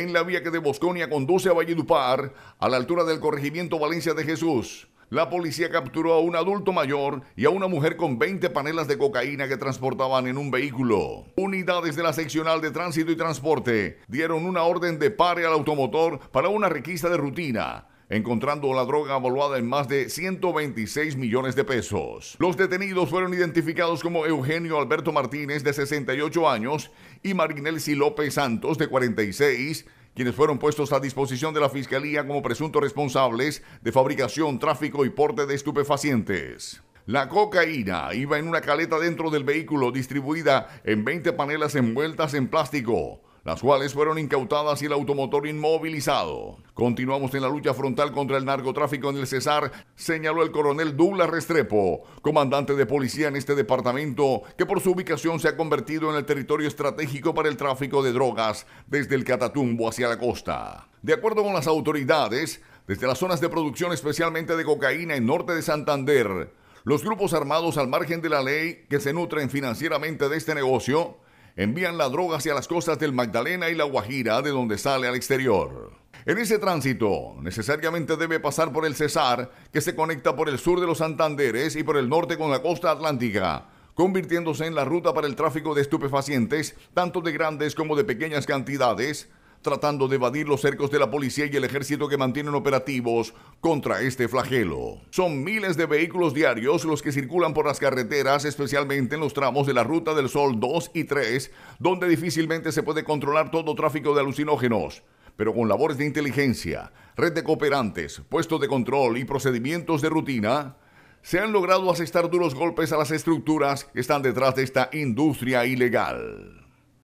en la vía que de Bosconia conduce a Valledupar, a la altura del corregimiento Valencia de Jesús. La policía capturó a un adulto mayor y a una mujer con 20 panelas de cocaína que transportaban en un vehículo. Unidades de la seccional de tránsito y transporte dieron una orden de pare al automotor para una requisa de rutina encontrando la droga evaluada en más de 126 millones de pesos. Los detenidos fueron identificados como Eugenio Alberto Martínez, de 68 años, y Marinelsi López Santos, de 46, quienes fueron puestos a disposición de la Fiscalía como presuntos responsables de fabricación, tráfico y porte de estupefacientes. La cocaína iba en una caleta dentro del vehículo distribuida en 20 panelas envueltas en plástico las cuales fueron incautadas y el automotor inmovilizado. Continuamos en la lucha frontal contra el narcotráfico en el Cesar, señaló el coronel Douglas Restrepo, comandante de policía en este departamento, que por su ubicación se ha convertido en el territorio estratégico para el tráfico de drogas desde el Catatumbo hacia la costa. De acuerdo con las autoridades, desde las zonas de producción especialmente de cocaína en norte de Santander, los grupos armados al margen de la ley que se nutren financieramente de este negocio envían la droga hacia las costas del Magdalena y la Guajira, de donde sale al exterior. En ese tránsito, necesariamente debe pasar por el Cesar, que se conecta por el sur de los Santanderes y por el norte con la costa atlántica, convirtiéndose en la ruta para el tráfico de estupefacientes, tanto de grandes como de pequeñas cantidades, tratando de evadir los cercos de la policía y el ejército que mantienen operativos contra este flagelo. Son miles de vehículos diarios los que circulan por las carreteras, especialmente en los tramos de la Ruta del Sol 2 y 3, donde difícilmente se puede controlar todo tráfico de alucinógenos pero con labores de inteligencia, red de cooperantes, puestos de control y procedimientos de rutina, se han logrado asestar duros golpes a las estructuras que están detrás de esta industria ilegal.